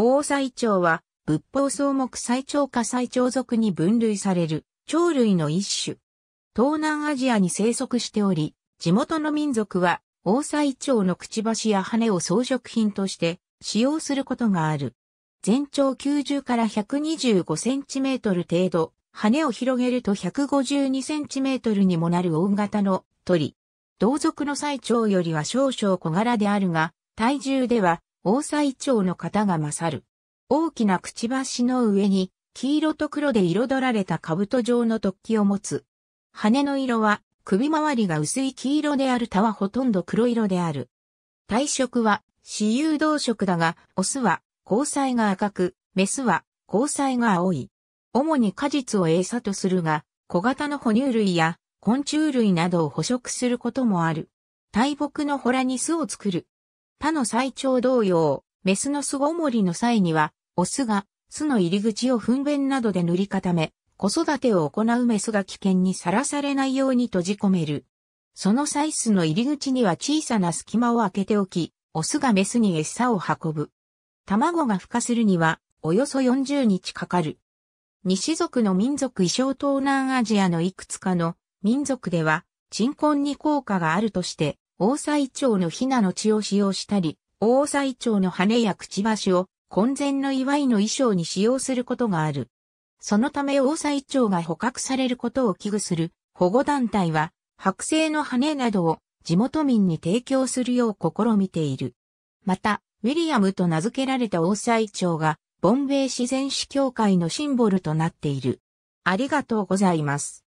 大最長は、仏法草木最長か最長属に分類される、鳥類の一種。東南アジアに生息しており、地元の民族は、大最長のくちばしや羽を装飾品として使用することがある。全長90から125センチメートル程度、羽を広げると152センチメートルにもなる大型の鳥。同族の最長よりは少々小柄であるが、体重では大西町の方が勝る。大きなくちばしの上に、黄色と黒で彩られた兜状の突起を持つ。羽の色は、首周りが薄い黄色である他はほとんど黒色である。体色は、私有動色だが、オスは、交際が赤く、メスは、交際が青い。主に果実を餌とするが、小型の哺乳類や昆虫類などを捕食することもある。大木のホラに巣を作る。他の最長同様、メスの巣ごもりの際には、オスが巣の入り口を糞便などで塗り固め、子育てを行うメスが危険にさらされないように閉じ込める。その際巣の入り口には小さな隙間を開けておき、オスがメスに餌を運ぶ。卵が孵化するには、およそ40日かかる。西族の民族衣装東南アジアのいくつかの民族では、鎮魂に効果があるとして、大西町のひなの血を使用したり、大西町の羽やくちばしを婚前の祝いの衣装に使用することがある。そのため大西町が捕獲されることを危惧する保護団体は、剥製の羽などを地元民に提供するよう試みている。また、ウィリアムと名付けられた大西町が、ボンベイ自然史協会のシンボルとなっている。ありがとうございます。